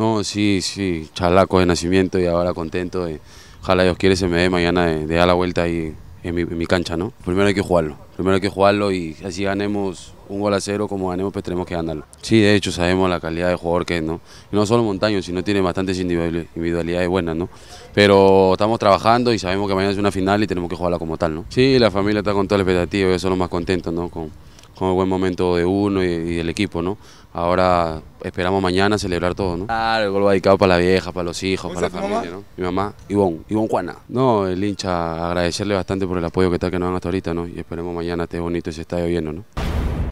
No, sí, sí, chalaco de nacimiento y ahora contento. De, ojalá Dios quiere se me dé mañana de, de dar la vuelta ahí en mi, cancha, ¿no? Primero hay que jugarlo, primero hay que jugarlo y así ganemos un gol a cero, como ganemos, pues tenemos que ganarlo. Sí, de hecho sabemos la calidad de jugador que es, ¿no? no solo Montaño, sino tiene bastantes individualidades buenas, ¿no? Pero estamos trabajando y sabemos que mañana es una final y tenemos que jugarla como tal, ¿no? Sí, la familia está con toda la y eso es lo más contento, ¿no? Con, con el buen momento de uno y, del equipo, ¿no? Ahora esperamos mañana celebrar todo, ¿no? Claro, el gol va dedicado para la vieja, para los hijos, para la familia, ¿no? Mi mamá, Ivonne, Ivonne Juana. No, el hincha, agradecerle bastante por el apoyo que está que nos dan hasta ahorita, ¿no? Y esperemos mañana esté bonito ese estadio lleno, ¿no?